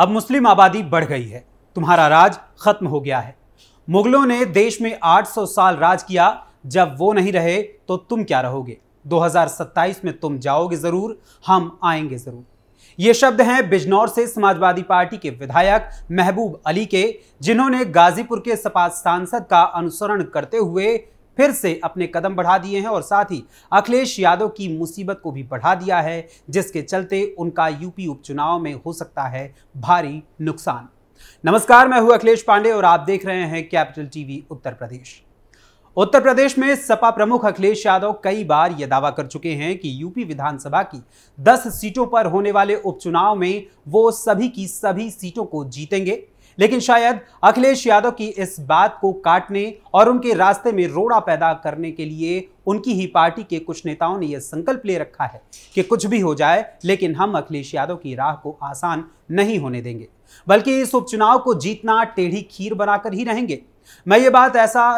अब मुस्लिम आबादी बढ़ गई है तुम्हारा राज खत्म हो गया है मुगलों ने देश में 800 साल राज किया जब वो नहीं रहे तो तुम क्या रहोगे 2027 में तुम जाओगे ज़रूर हम आएंगे ज़रूर ये शब्द हैं बिजनौर से समाजवादी पार्टी के विधायक महबूब अली के जिन्होंने गाजीपुर के सपा सांसद का अनुसरण करते हुए फिर से अपने कदम बढ़ा दिए हैं और साथ ही अखिलेश यादव की मुसीबत को भी बढ़ा दिया है जिसके चलते उनका यूपी उपचुनाव में हो सकता है भारी नुकसान नमस्कार मैं हूं अखिलेश पांडे और आप देख रहे हैं कैपिटल टीवी उत्तर प्रदेश उत्तर प्रदेश में सपा प्रमुख अखिलेश यादव कई बार यह दावा कर चुके हैं कि यूपी विधानसभा की 10 सीटों पर होने वाले उपचुनाव में वो सभी की सभी सीटों को जीतेंगे लेकिन शायद अखिलेश यादव की इस बात को काटने और उनके रास्ते में रोड़ा पैदा करने के लिए उनकी ही पार्टी के कुछ नेताओं ने यह संकल्प ले रखा है कि कुछ भी हो जाए लेकिन हम अखिलेश यादव की राह को आसान नहीं होने देंगे बल्कि इस उपचुनाव को जीतना टेढ़ी खीर बनाकर ही रहेंगे मैं ये बात ऐसा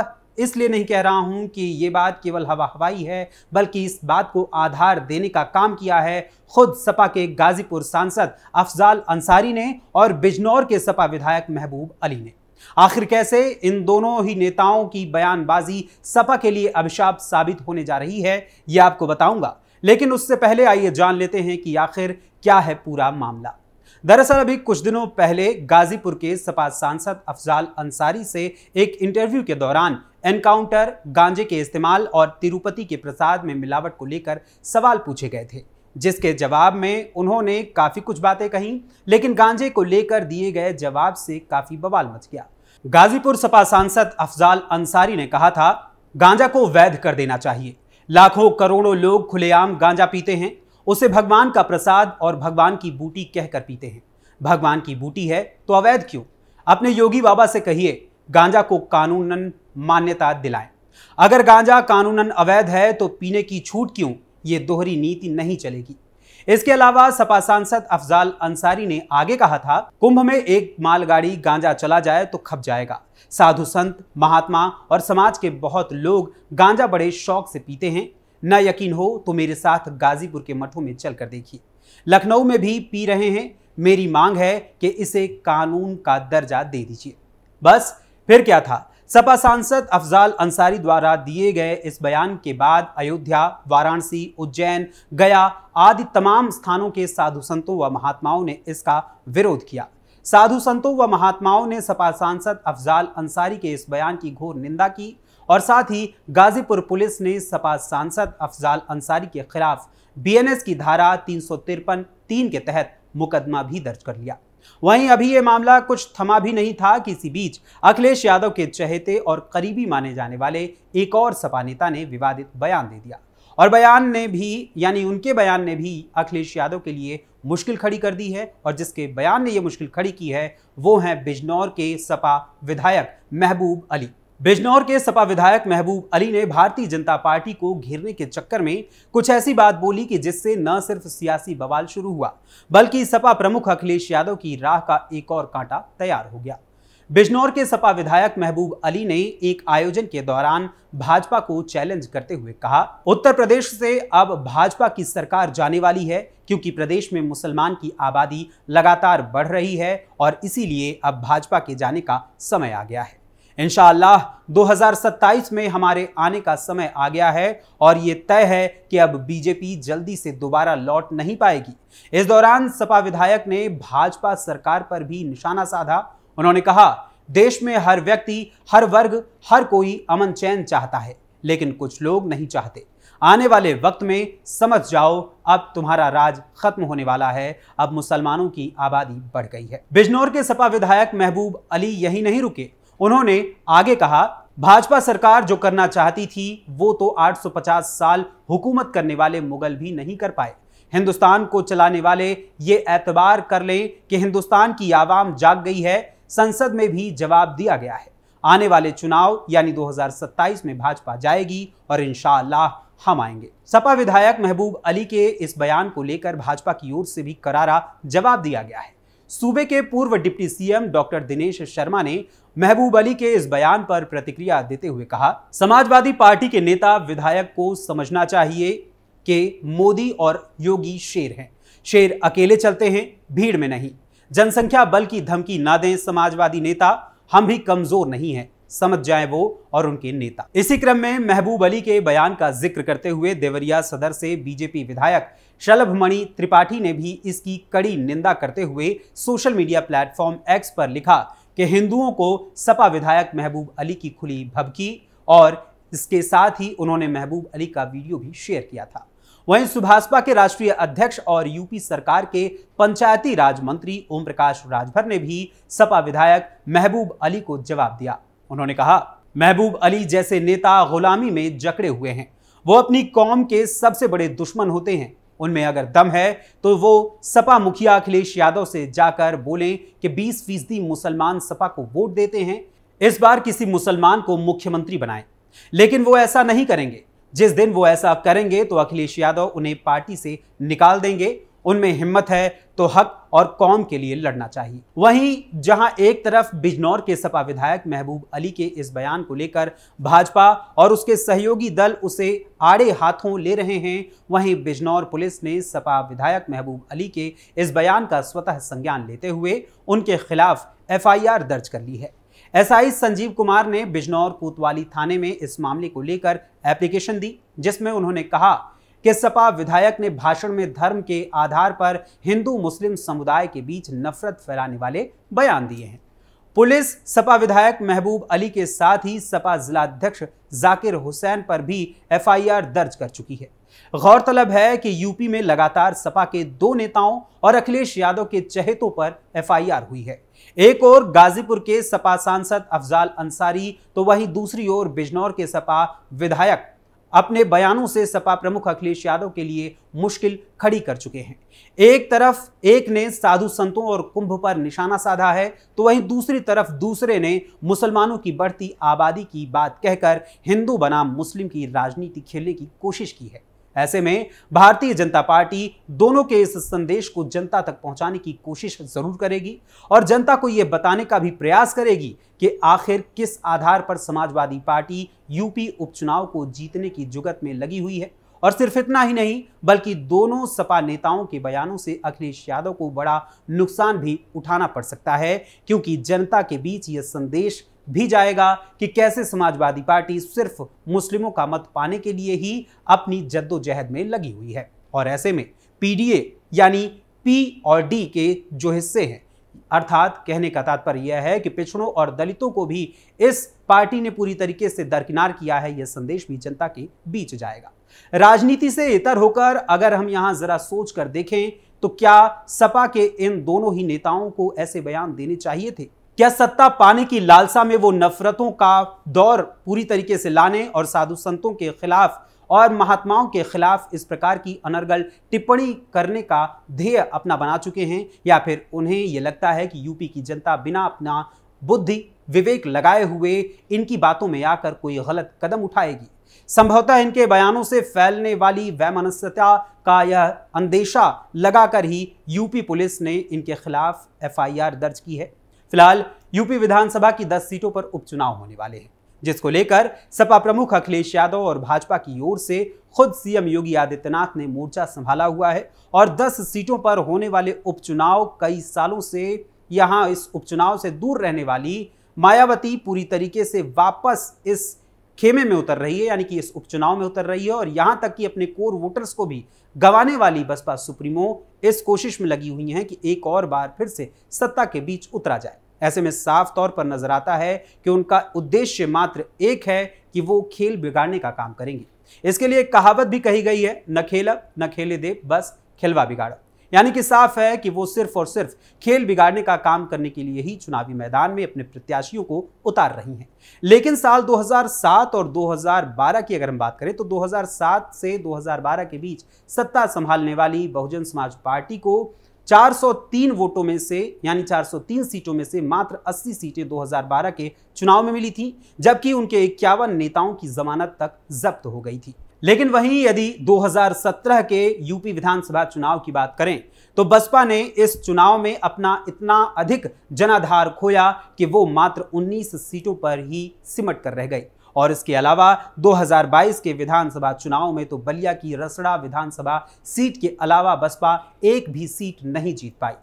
इसलिए नहीं कह रहा हूं कि ये बात केवल हवा हवाई है बल्कि इस बात को आधार देने का काम किया है खुद सपा के गाजीपुर सांसद अफजाल अंसारी ने और बिजनौर के सपा विधायक महबूब अली ने आखिर कैसे इन दोनों ही नेताओं की बयानबाजी सपा के लिए अभिशाप साबित होने जा रही है यह आपको बताऊंगा लेकिन उससे पहले आइए जान लेते हैं कि आखिर क्या है पूरा मामला दरअसल अभी कुछ दिनों पहले गाजीपुर के सपा सांसद अफजाल अंसारी से एक इंटरव्यू के दौरान एनकाउंटर गांजे के इस्तेमाल और तिरुपति के प्रसाद में मिलावट को लेकर सवाल पूछे गए थे जिसके जवाब में उन्होंने काफ़ी कुछ बातें कहीं लेकिन गांजे को लेकर दिए गए जवाब से काफ़ी बवाल मच गया गाजीपुर सपा सांसद अफजाल अंसारी ने कहा था गांजा को वैध कर देना चाहिए लाखों करोड़ों लोग खुलेआम गांजा पीते हैं उसे भगवान का प्रसाद और भगवान की बूटी कहकर पीते हैं भगवान की बूटी है तो अवैध क्यों अपने योगी बाबा से कहिए गांजा को कानूनन मान्यता दिलाएं अगर गांजा कानूनन अवैध है तो पीने की छूट क्यों ये दोहरी नीति नहीं चलेगी इसके अलावा सपा सांसद अफजाल अंसारी ने आगे कहा था कुंभ में एक मालगाड़ी गांजा चला जाए तो खप जाएगा साधु संत महात्मा और समाज के बहुत लोग गांजा बड़े शौक से पीते हैं न यकीन हो तो मेरे साथ गाजीपुर के मठों में चलकर देखिए लखनऊ में भी पी रहे हैं मेरी मांग है कि इसे कानून का दर्जा दे दीजिए बस फिर क्या था सपा सांसद अफजाल अंसारी द्वारा दिए गए इस बयान के बाद अयोध्या वाराणसी उज्जैन गया आदि तमाम स्थानों के साधु संतों व महात्माओं ने इसका विरोध किया साधु संतों व महात्माओं ने सपा सांसद अफजाल अंसारी के इस बयान की घोर निंदा की और साथ ही गाजीपुर पुलिस ने सपा सांसद अफजाल अंसारी के खिलाफ बीएनएस की धारा तीन सौ तिरपन तीन के तहत मुकदमा भी दर्ज कर लिया वहीं अभी ये मामला कुछ थमा भी नहीं था कि इसी बीच अखिलेश यादव के चहेते और करीबी माने जाने वाले एक और सपा नेता ने विवादित बयान दे दिया और बयान ने भी यानी उनके बयान ने भी अखिलेश यादव के लिए मुश्किल खड़ी कर दी है और जिसके बयान ने ये मुश्किल खड़ी की है वो हैं बिजनौर के सपा विधायक महबूब अली बिजनौर के सपा विधायक महबूब अली ने भारतीय जनता पार्टी को घेरने के चक्कर में कुछ ऐसी बात बोली कि जिससे न सिर्फ सियासी बवाल शुरू हुआ बल्कि सपा प्रमुख अखिलेश यादव की राह का एक और कांटा तैयार हो गया बिजनौर के सपा विधायक महबूब अली ने एक आयोजन के दौरान भाजपा को चैलेंज करते हुए कहा उत्तर प्रदेश से अब भाजपा की सरकार जाने वाली है क्योंकि प्रदेश में मुसलमान की आबादी लगातार बढ़ रही है और इसीलिए अब भाजपा के जाने का समय आ गया है इन 2027 में हमारे आने का समय आ गया है और ये तय है कि अब बीजेपी जल्दी से दोबारा लौट नहीं पाएगी इस दौरान सपा विधायक ने भाजपा सरकार पर भी निशाना साधा उन्होंने कहा देश में हर व्यक्ति हर वर्ग हर कोई अमन चैन चाहता है लेकिन कुछ लोग नहीं चाहते आने वाले वक्त में समझ जाओ अब तुम्हारा राज खत्म होने वाला है अब मुसलमानों की आबादी बढ़ गई है बिजनौर के सपा विधायक महबूब अली यही नहीं रुके उन्होंने आगे कहा भाजपा सरकार जो करना चाहती थी वो तो 850 साल हुकूमत करने वाले मुगल भी नहीं कर पाए हिंदुस्तान को चलाने वाले ये एतबार कर लें कि हिंदुस्तान की आवाम जाग गई है संसद में भी जवाब दिया गया है आने वाले चुनाव यानी 2027 में भाजपा जाएगी और इन हम आएंगे सपा विधायक महबूब अली के इस बयान को लेकर भाजपा की ओर से भी करारा जवाब दिया गया है सूबे के पूर्व deputy CM doctor Dinesh Sharma ने महबूब अली के इस बयान पर प्रतिक्रिया देते हुए कहा समाजवादी पार्टी के नेता विधायक को समझना चाहिए कि मोदी और योगी शेर हैं शेर अकेले चलते हैं भीड़ में नहीं जनसंख्या बल की धमकी ना दें समाजवादी नेता हम भी कमजोर नहीं हैं समझ जाएं वो और उनके नेता इसी क्रम में महबूब अली के बयान का जिक्र करते हुए देवरिया सदर से बीजेपी विधायक शलभमणि त्रिपाठी ने भी इसकी कड़ी निंदा करते हुए सोशल मीडिया प्लेटफॉर्म एक्स पर लिखा कि हिंदुओं को सपा विधायक महबूब अली की खुली भबकी और इसके साथ ही उन्होंने महबूब अली का वीडियो भी शेयर किया था वहीं सुभाषपा के राष्ट्रीय अध्यक्ष और यूपी सरकार के पंचायती राज मंत्री ओम प्रकाश राजभर ने भी सपा विधायक महबूब अली को जवाब दिया उन्होंने कहा महबूब अली जैसे नेता गुलामी में जकड़े हुए हैं वो अपनी कौम के सबसे बड़े दुश्मन होते हैं उनमें अगर दम है तो वो सपा मुखिया अखिलेश यादव से जाकर बोलें कि 20 फीसदी मुसलमान सपा को वोट देते हैं इस बार किसी मुसलमान को मुख्यमंत्री बनाएं लेकिन वो ऐसा नहीं करेंगे जिस दिन वो ऐसा करेंगे तो अखिलेश यादव उन्हें पार्टी से निकाल देंगे उनमें हिम्मत है तो हक और कौम के लिए लड़ना चाहिए वहीं जहां एक तरफ बिजनौर के सपा विधायक महबूब अली के इस बयान को लेकर भाजपा और उसके सहयोगी दल उसे आड़े हाथों ले रहे हैं वहीं बिजनौर पुलिस ने सपा विधायक महबूब अली के इस बयान का स्वतः संज्ञान लेते हुए उनके खिलाफ एफआईआर दर्ज कर ली है एसआई संजीव कुमार ने बिजनौर कोतवाली थाने में इस मामले को लेकर एप्लीकेशन दी जिसमें उन्होंने कहा कि सपा विधायक ने भाषण में धर्म के आधार पर हिंदू मुस्लिम समुदाय के बीच नफरत फैलाने वाले बयान दिए हैं पुलिस सपा विधायक महबूब अली के साथ ही सपा जिलाध्यक्ष जाकिर हुसैन पर भी एफआईआर दर्ज कर चुकी है गौरतलब है कि यूपी में लगातार सपा के दो नेताओं और अखिलेश यादव के चहेतों पर एफआईआर हुई है एक ओर गाजीपुर के सपा सांसद अफजाल अंसारी तो वहीं दूसरी ओर बिजनौर के सपा विधायक अपने बयानों से सपा प्रमुख अखिलेश यादव के लिए मुश्किल खड़ी कर चुके हैं एक तरफ एक ने साधु संतों और कुंभ पर निशाना साधा है तो वहीं दूसरी तरफ दूसरे ने मुसलमानों की बढ़ती आबादी की बात कहकर हिंदू बनाम मुस्लिम की राजनीति खेलने की कोशिश की है ऐसे में भारतीय जनता पार्टी दोनों के इस संदेश को जनता तक पहुंचाने की कोशिश जरूर करेगी और जनता को यह बताने का भी प्रयास करेगी कि आखिर किस आधार पर समाजवादी पार्टी यूपी उपचुनाव को जीतने की जुगत में लगी हुई है और सिर्फ इतना ही नहीं बल्कि दोनों सपा नेताओं के बयानों से अखिलेश यादव को बड़ा नुकसान भी उठाना पड़ सकता है क्योंकि जनता के बीच यह संदेश भी जाएगा कि कैसे समाजवादी पार्टी सिर्फ मुस्लिमों का मत पाने के लिए ही अपनी जद्दोजहद में लगी हुई है और ऐसे में पीडीए यानी पी और डी के जो हिस्से हैं अर्थात कहने का तात्पर्य यह है कि पिछड़ों और दलितों को भी इस पार्टी ने पूरी तरीके से दरकिनार किया है यह संदेश भी जनता के बीच जाएगा राजनीति से इतर होकर अगर हम यहां जरा सोच कर देखें तो क्या सपा के इन दोनों ही नेताओं को ऐसे बयान देने चाहिए थे क्या सत्ता पाने की लालसा में वो नफरतों का दौर पूरी तरीके से लाने और साधु संतों के खिलाफ और महात्माओं के खिलाफ इस प्रकार की अनर्गल टिप्पणी करने का ध्येय अपना बना चुके हैं या फिर उन्हें ये लगता है कि यूपी की जनता बिना अपना बुद्धि विवेक लगाए हुए इनकी बातों में आकर कोई गलत कदम उठाएगी संभवतः इनके बयानों से फैलने वाली वैमनस्यता का यह अंदेशा लगाकर ही यूपी पुलिस ने इनके खिलाफ एफआईआर दर्ज की है फिलहाल यूपी विधानसभा की 10 सीटों पर उपचुनाव होने वाले हैं जिसको लेकर सपा प्रमुख अखिलेश यादव और भाजपा की ओर से खुद सीएम योगी आदित्यनाथ ने मोर्चा संभाला हुआ है और 10 सीटों पर होने वाले उपचुनाव कई सालों से यहां इस उपचुनाव से दूर रहने वाली मायावती पूरी तरीके से वापस इस खेमे में उतर रही है यानी कि इस उपचुनाव में उतर रही है और यहां तक कि अपने कोर वोटर्स को भी गंवाने वाली बसपा सुप्रीमो इस कोशिश में लगी हुई है कि एक और बार फिर से सत्ता के बीच उतरा जाए ऐसे में साफ तौर पर नजर आता है कि उनका उद्देश्य मात्र एक है कि वो खेल बिगाड़ने का काम करेंगे इसके लिए कहावत भी कही गई है न खेलब न खेले दे बस खेलवा बिगाड़ यानी कि साफ है कि वो सिर्फ और सिर्फ खेल बिगाड़ने का काम करने के लिए ही चुनावी मैदान में अपने प्रत्याशियों को उतार रही हैं लेकिन साल 2007 और 2012 की अगर हम बात करें तो 2007 से 2012 के बीच सत्ता संभालने वाली बहुजन समाज पार्टी को 403 वोटों में से यानी 403 सीटों में से मात्र 80 सीटें 2012 के चुनाव में मिली थी जबकि उनके इक्यावन नेताओं की जमानत तक जब्त हो गई थी लेकिन वहीं यदि 2017 के यूपी विधानसभा चुनाव की बात करें तो बसपा ने इस चुनाव में अपना इतना अधिक जनाधार खोया कि वो मात्र 19 सीटों पर ही सिमट कर रह गई और इसके अलावा 2022 के विधानसभा चुनाव में तो बलिया की रसड़ा विधानसभा सीट के अलावा बसपा एक भी सीट नहीं जीत पाई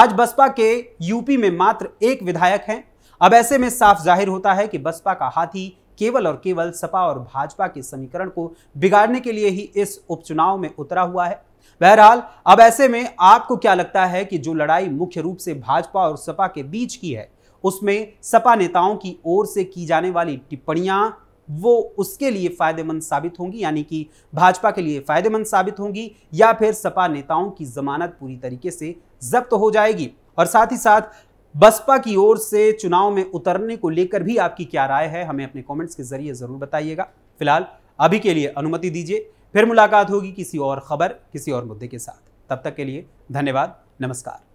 आज बसपा के यूपी में मात्र एक विधायक हैं अब ऐसे में साफ जाहिर होता है कि बसपा का हाथी केवल और केवल सपा और भाजपा के समीकरण को बिगाड़ने के लिए ही इस उपचुनाव में उतरा हुआ है बहरहाल अब ऐसे में आपको क्या लगता है कि जो लड़ाई मुख्य रूप से भाजपा और सपा के बीच की है उसमें सपा नेताओं की ओर से की जाने वाली टिप्पणियां वो उसके लिए फायदेमंद साबित होंगी यानी कि भाजपा के लिए फायदेमंद साबित होंगी या फिर सपा नेताओं की जमानत पूरी तरीके से जब्त हो जाएगी और साथ ही साथ बसपा की ओर से चुनाव में उतरने को लेकर भी आपकी क्या राय है हमें अपने कमेंट्स के जरिए ज़रूर बताइएगा फिलहाल अभी के लिए अनुमति दीजिए फिर मुलाकात होगी किसी और खबर किसी और मुद्दे के साथ तब तक के लिए धन्यवाद नमस्कार